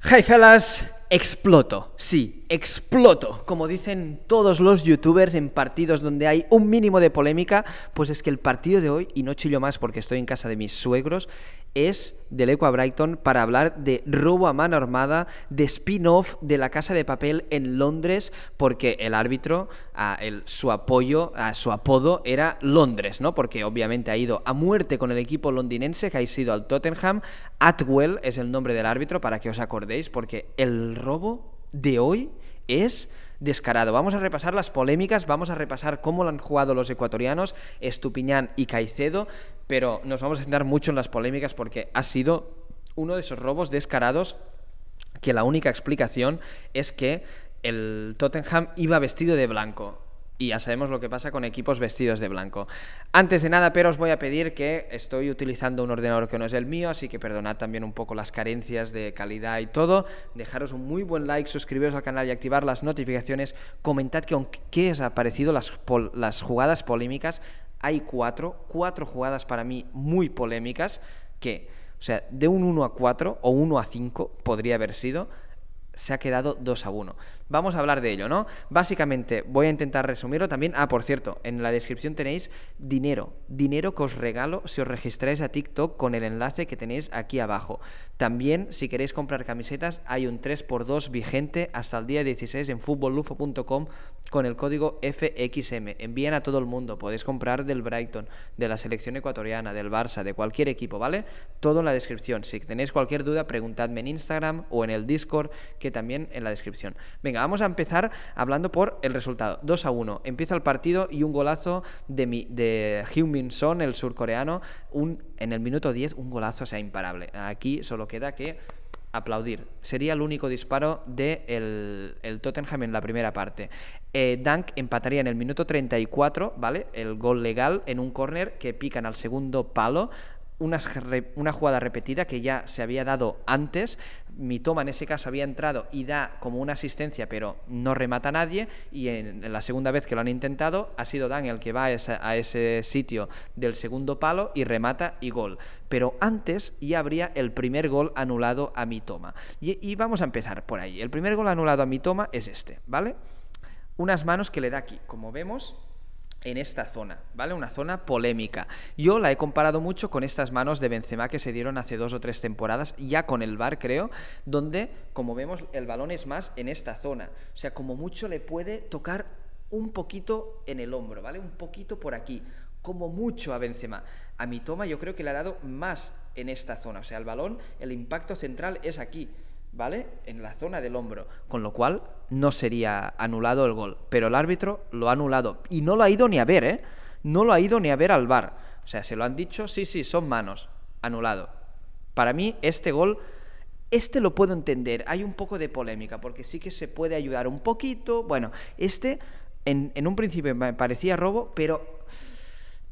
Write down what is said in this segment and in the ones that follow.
Hey, fellas. exploto, sí, exploto. Como dicen todos los youtubers en partidos donde hay un mínimo de polémica, pues es que el partido de hoy, y no chillo más porque estoy en casa de mis suegros, es del Equa Brighton para hablar de robo a mano armada, de spin-off de la Casa de Papel en Londres, porque el árbitro, su apoyo, a su apodo era Londres, ¿no? Porque obviamente ha ido a muerte con el equipo londinense que ha ido al Tottenham. Atwell es el nombre del árbitro, para que os acordéis, porque el robo de hoy es descarado. Vamos a repasar las polémicas, vamos a repasar cómo lo han jugado los ecuatorianos, Estupiñán y Caicedo, pero nos vamos a centrar mucho en las polémicas porque ha sido uno de esos robos descarados que la única explicación es que el Tottenham iba vestido de blanco y ya sabemos lo que pasa con equipos vestidos de blanco. Antes de nada, pero os voy a pedir que estoy utilizando un ordenador que no es el mío, así que perdonad también un poco las carencias de calidad y todo. Dejaros un muy buen like, suscribiros al canal y activar las notificaciones. Comentad que aunque qué os ha parecido las, las jugadas polémicas. Hay cuatro, cuatro jugadas para mí muy polémicas que, o sea, de un 1 a 4 o 1 a 5 podría haber sido, se ha quedado 2 a 1. Vamos a hablar de ello, ¿no? Básicamente, voy a intentar resumirlo también. Ah, por cierto, en la descripción tenéis dinero, dinero que os regalo si os registráis a TikTok con el enlace que tenéis aquí abajo. También, si queréis comprar camisetas, hay un 3x2 vigente hasta el día 16 en futbollufo.com con el código FXM. Envían a todo el mundo, podéis comprar del Brighton, de la selección ecuatoriana, del Barça, de cualquier equipo, ¿vale? Todo en la descripción. Si tenéis cualquier duda, preguntadme en Instagram o en el Discord, que también en la descripción. Venga, vamos a empezar hablando por el resultado. 2 a 1. Empieza el partido y un golazo de, mi, de Min Son, el surcoreano, en el minuto 10, un golazo, sea, imparable. Aquí solo queda que aplaudir. Sería el único disparo del de Tottenham en la primera parte. Eh, Dunk empataría en el minuto 34, ¿vale? El gol legal en un córner que pican al segundo palo una, jugada repetida que ya se había dado antes. mi toma en ese caso había entrado y da como una asistencia, pero no remata a nadie. Y en la segunda vez que lo han intentado, ha sido Daniel el que va a, ese sitio del segundo palo y remata y gol. Pero antes ya habría el primer gol anulado a mi toma. y vamos a empezar por ahí. El primer gol anulado a mi toma es este, ¿vale? Unas manos que le da aquí. Como vemos, en esta zona, ¿vale? Una zona polémica. Yo la he comparado mucho con estas manos de Benzema que se dieron hace dos o tres temporadas, ya con el Bar, creo, donde, como vemos, el balón es más en esta zona. O sea, como mucho le puede tocar un poquito en el hombro, ¿vale? Un poquito por aquí, como mucho a Benzema. A mi toma yo creo que le ha dado más en esta zona. O sea, el balón, el impacto central es aquí. ¿vale? En la zona del hombro, con lo cual no sería anulado el gol, pero el árbitro lo ha anulado y no lo ha ido ni a ver, ¿eh? No lo ha ido ni a ver al bar. O sea, se lo han dicho, sí, sí, son manos, anulado. Para mí este gol este lo puedo entender, hay un poco de polémica, porque sí que se puede ayudar un poquito. Bueno, este en, en un principio me parecía robo, pero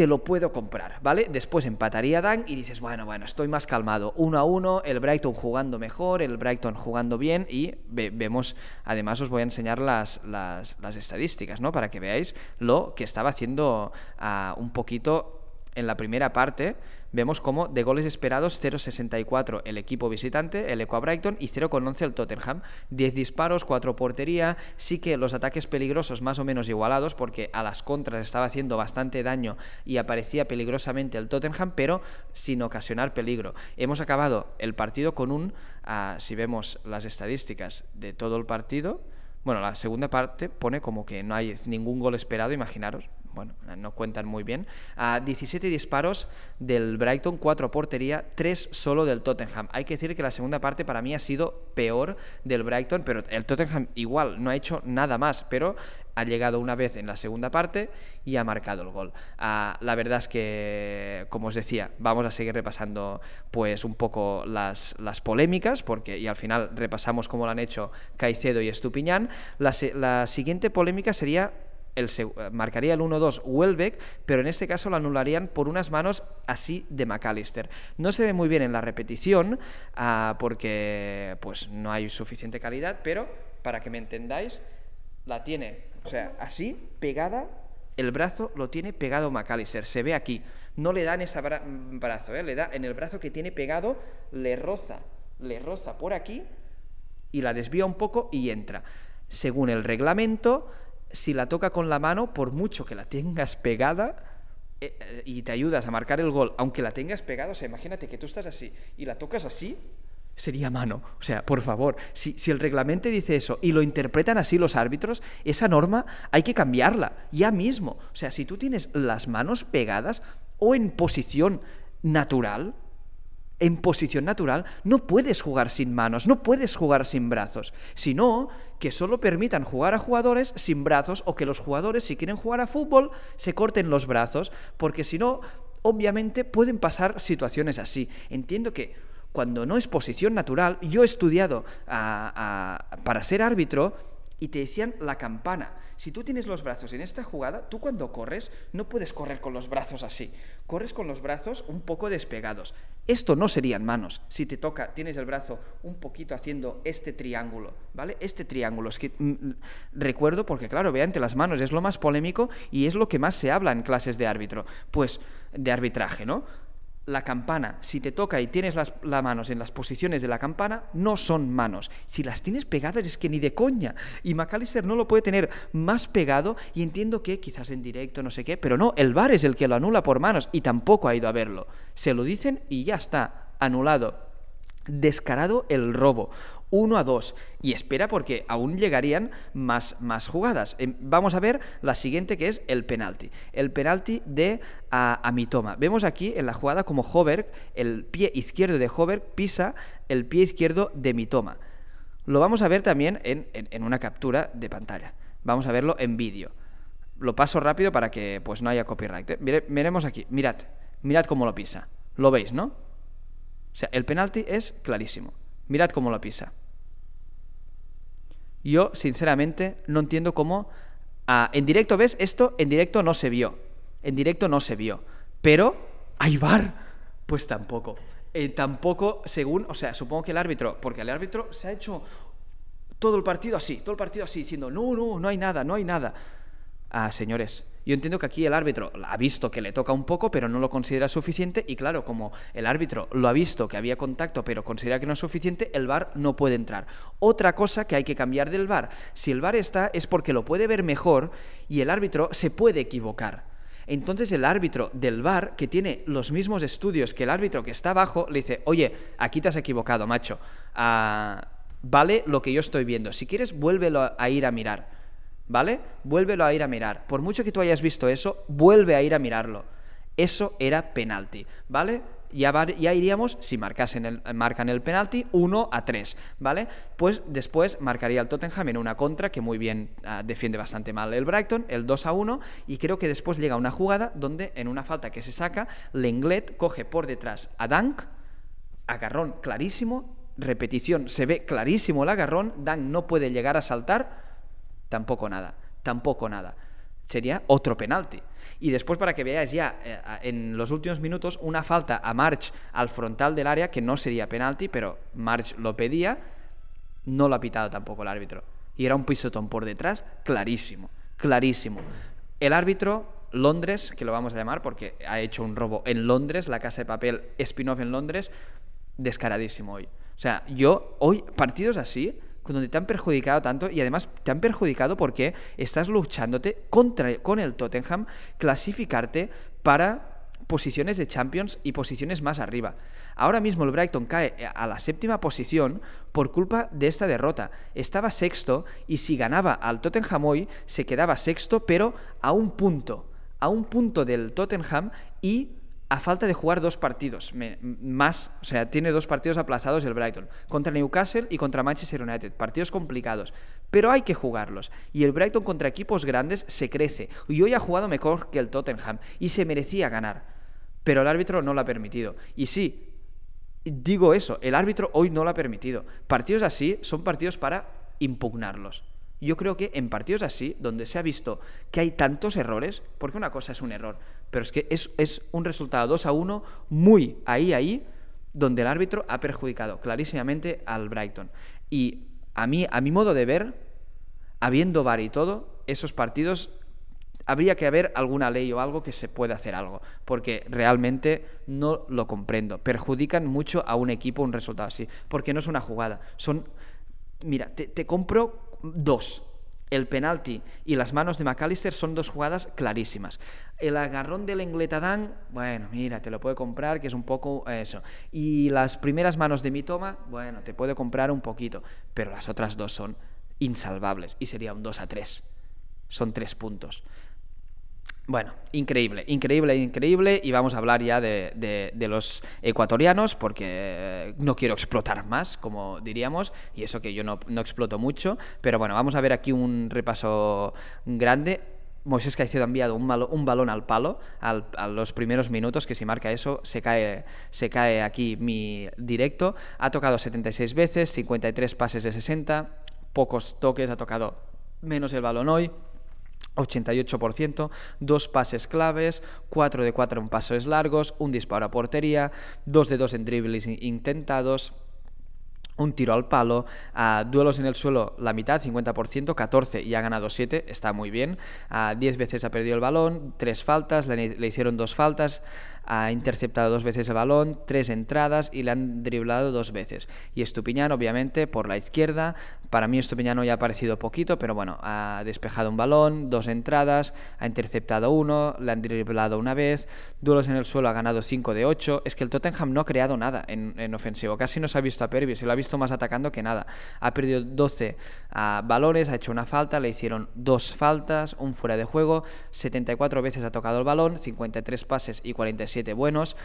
te lo puedo comprar, ¿vale? Después empataría Dan y dices, bueno, bueno, estoy más calmado. Uno a uno, el Brighton jugando mejor, el Brighton jugando bien y vemos, además os voy a enseñar las, las, estadísticas, ¿no? Para que veáis lo que estaba haciendo ah, un poquito en la primera parte vemos como de goles esperados 0,64 el equipo visitante, el Eco Brighton y 0,11 el Tottenham. 10 disparos, 4 portería, sí que los ataques peligrosos más o menos igualados porque a las contras estaba haciendo bastante daño y aparecía peligrosamente el Tottenham, pero sin ocasionar peligro. Hemos acabado el partido con un, ah, si vemos las estadísticas de todo el partido, bueno, la segunda parte pone como que no hay ningún gol esperado, imaginaros, bueno, no cuentan muy bien. A 17 disparos del Brighton, 4 portería, 3 solo del Tottenham. Hay que decir que la segunda parte para mí ha sido peor del Brighton, pero el Tottenham igual no ha hecho nada más, pero ha llegado una vez en la segunda parte y ha marcado el gol. la verdad es que, como os decía, vamos a seguir repasando pues un poco las, polémicas, porque y al final repasamos como lo han hecho Caicedo y Estupiñán. La, la siguiente polémica sería el, eh, marcaría el 1-2 Welbeck, pero en este caso lo anularían por unas manos así de McAllister. No se ve muy bien en la repetición ah, porque pues no hay suficiente calidad, pero para que me entendáis, la tiene, o sea, así pegada el brazo lo tiene pegado McAllister, se ve aquí. No le da en ese mm, brazo, eh, le da en el brazo que tiene pegado, le roza, le roza por aquí y la desvía un poco y entra. Según el reglamento, si la toca con la mano, por mucho que la tengas pegada eh, eh, y te ayudas a marcar el gol, aunque la tengas pegada, o sea, imagínate que tú estás así y la tocas así, sería mano. O sea, por favor, si, si, el reglamento dice eso y lo interpretan así los árbitros, esa norma hay que cambiarla ya mismo. O sea, si tú tienes las manos pegadas o en posición natural, en posición natural, no puedes jugar sin manos, no puedes jugar sin brazos, sino que solo permitan jugar a jugadores sin brazos o que los jugadores, si quieren jugar a fútbol, se corten los brazos, porque si no, obviamente pueden pasar situaciones así. Entiendo que cuando no es posición natural, yo he estudiado para ser árbitro, y te decían la campana. Si tú tienes los brazos en esta jugada, tú cuando corres no puedes correr con los brazos así. Corres con los brazos un poco despegados. Esto no serían manos. Si te toca, tienes el brazo un poquito haciendo este triángulo, ¿vale? Este triángulo. Es que mm, mm, recuerdo porque, claro, vean las manos es lo más polémico y es lo que más se habla en clases de árbitro. Pues de arbitraje, ¿no? la campana, si te toca y tienes las, las, manos en las posiciones de la campana, no son manos. Si las tienes pegadas es que ni de coña. Y McAllister no lo puede tener más pegado y entiendo que quizás en directo, no sé qué, pero no, el bar es el que lo anula por manos y tampoco ha ido a verlo. Se lo dicen y ya está, anulado descarado el robo. 1 a 2 y espera porque aún llegarían más, más jugadas. Em, vamos a ver la siguiente que es el penalti. El penalti de a, Mitoma. Vemos aquí en la jugada como Hoberg, el pie izquierdo de Hoberg pisa el pie izquierdo de Mitoma. Lo vamos a ver también en, una captura de pantalla. Vamos a verlo en vídeo. Lo paso rápido para que pues no haya copyright. ¿eh? miremos aquí. Mirad. Mirad cómo lo pisa. Lo veis, ¿no? O sea, el penalti es clarísimo. Mirad cómo lo pisa. Yo, sinceramente, no entiendo cómo... Ah, en directo, ¿ves? Esto en directo no se vio. En directo no se vio. Pero, ¿hay Pues tampoco. Eh, tampoco, según... O sea, supongo que el árbitro... Porque el árbitro se ha hecho todo el partido así, todo el partido así, diciendo, no, no, no hay nada, no hay nada. Ah, señores, yo entiendo que aquí el árbitro ha visto que le toca un poco, pero no lo considera suficiente. Y claro, como el árbitro lo ha visto que había contacto, pero considera que no es suficiente, el VAR no puede entrar. Otra cosa que hay que cambiar del VAR. Si el VAR está, es porque lo puede ver mejor y el árbitro se puede equivocar. Entonces el árbitro del VAR, que tiene los mismos estudios que el árbitro que está abajo, le dice, oye, aquí te has equivocado, macho. Ah, vale lo que yo estoy viendo. Si quieres, vuélvelo a ir a mirar ¿vale? Vuélvelo a ir a mirar. Por mucho que tú hayas visto eso, vuelve a ir a mirarlo. Eso era penalti, ¿vale? Ya, ya, iríamos, si marcasen el, marcan el penalti, 1 a 3, ¿vale? Pues después marcaría el Tottenham en una contra que muy bien ah, defiende bastante mal el Brighton, el 2 a 1, y creo que después llega una jugada donde en una falta que se saca, Lenglet coge por detrás a Dank, agarrón clarísimo, repetición, se ve clarísimo el agarrón, Dank no puede llegar a saltar, tampoco nada, tampoco nada. Sería otro penalti. Y después, para que veáis ya eh, en los últimos minutos, una falta a March al frontal del área, que no sería penalti, pero March lo pedía, no lo ha pitado tampoco el árbitro. Y era un pisotón por detrás, clarísimo, clarísimo. El árbitro Londres, que lo vamos a llamar porque ha hecho un robo en Londres, la casa de papel spin-off en Londres, descaradísimo hoy. O sea, yo hoy, partidos así, donde te han perjudicado tanto y además te han perjudicado porque estás luchándote contra, con el Tottenham, clasificarte para posiciones de Champions y posiciones más arriba. Ahora mismo el Brighton cae a la séptima posición por culpa de esta derrota. Estaba sexto y si ganaba al Tottenham hoy se quedaba sexto pero a un punto, a un punto del Tottenham y a falta de jugar dos partidos más, o sea, tiene dos partidos aplazados el Brighton, contra Newcastle y contra Manchester United, partidos complicados, pero hay que jugarlos. Y el Brighton contra equipos grandes se crece, y hoy ha jugado mejor que el Tottenham, y se merecía ganar, pero el árbitro no lo ha permitido. Y sí, digo eso, el árbitro hoy no lo ha permitido. Partidos así son partidos para impugnarlos. Yo creo que en partidos así, donde se ha visto que hay tantos errores, porque una cosa es un error, pero es que es, es un resultado 2 a 1 muy ahí, ahí, donde el árbitro ha perjudicado clarísimamente al Brighton. Y a mí, a mi modo de ver, habiendo VAR y todo, esos partidos habría que haber alguna ley o algo que se pueda hacer algo, porque realmente no lo comprendo. Perjudican mucho a un equipo un resultado así, porque no es una jugada, son... Mira, te, te compro dos. El penalti y las manos de McAllister son dos jugadas clarísimas. El agarrón del Engletadán, bueno, mira, te lo puede comprar, que es un poco eh, eso. Y las primeras manos de Mitoma, bueno, te puede comprar un poquito. Pero las otras dos son insalvables y sería un 2 a 3. Son tres puntos. Bueno, increíble, increíble, increíble. Y vamos a hablar ya de, los ecuatorianos, porque eh, no quiero explotar más, como diríamos, y eso que yo no, exploto mucho. Pero bueno, vamos a ver aquí un repaso grande. Moisés Caicedo ha enviado un, balón al palo a los primeros minutos, que si marca eso se cae, se cae aquí mi directo. Ha tocado 76 veces, 53 pases de 60, pocos toques, ha tocado menos el balón hoy. 88%, dos pases claves, 4 de 4 en pases largos, un disparo a portería, 2 de 2 en dribles intentados, un tiro al palo, duelos en el suelo la mitad, 50%, 14 y ha ganado 7, está muy bien, 10 veces ha perdido el balón, 3 faltas, le, le hicieron 2 faltas, ha interceptado dos veces el balón, tres entradas y le han driblado dos veces. Y Estupiñán, obviamente, por la izquierda. Para mí Estupiñán hoy ha parecido poquito, pero bueno, ha despejado un balón, dos entradas, ha interceptado uno, le han driblado una vez, duelos en el suelo ha ganado 5 de 8. Es que el Tottenham no ha creado nada en, ofensivo, casi no se ha visto a Pervis, se lo ha visto más atacando que nada. Ha perdido 12 ah, balones, ha hecho una falta, le hicieron dos faltas, un fuera de juego, 74 veces ha tocado el balón, 53 pases y 46 7 buenos.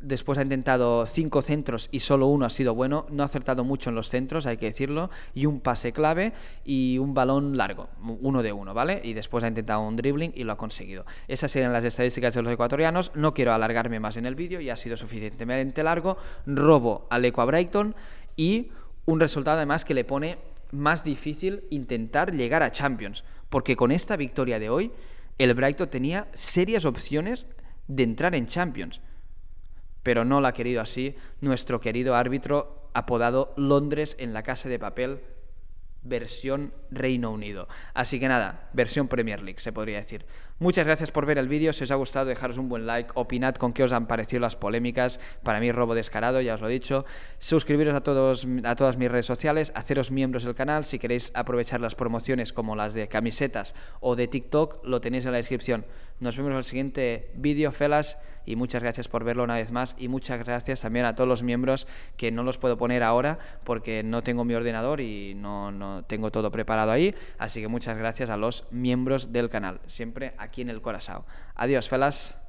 Después ha intentado cinco centros y solo uno ha sido bueno. No ha acertado mucho en los centros, hay que decirlo. Y un pase clave y un balón largo, uno de uno, ¿vale? Y después ha intentado un dribbling y lo ha conseguido. Esas serían las estadísticas de los ecuatorianos. No quiero alargarme más en el vídeo, ya ha sido suficientemente largo. Robo al Equa Brighton y un resultado además que le pone más difícil intentar llegar a Champions. Porque con esta victoria de hoy, el Brighton tenía serias opciones de entrar en Champions. Pero no la ha querido así nuestro querido árbitro apodado Londres en la casa de papel, versión Reino Unido. Así que nada, versión Premier League, se podría decir. Muchas gracias por ver el vídeo, si os ha gustado dejaros un buen like, opinad con qué os han parecido las polémicas, para mí robo descarado, ya os lo he dicho, suscribiros a, todos, a todas mis redes sociales, haceros miembros del canal, si queréis aprovechar las promociones como las de camisetas o de TikTok, lo tenéis en la descripción. Nos vemos en el siguiente vídeo, Felas y muchas gracias por verlo una vez más y muchas gracias también a todos los miembros que no los puedo poner ahora porque no tengo mi ordenador y no, no tengo todo preparado ahí, así que muchas gracias a los miembros del canal, siempre aquí en el corazón. Adiós, felas.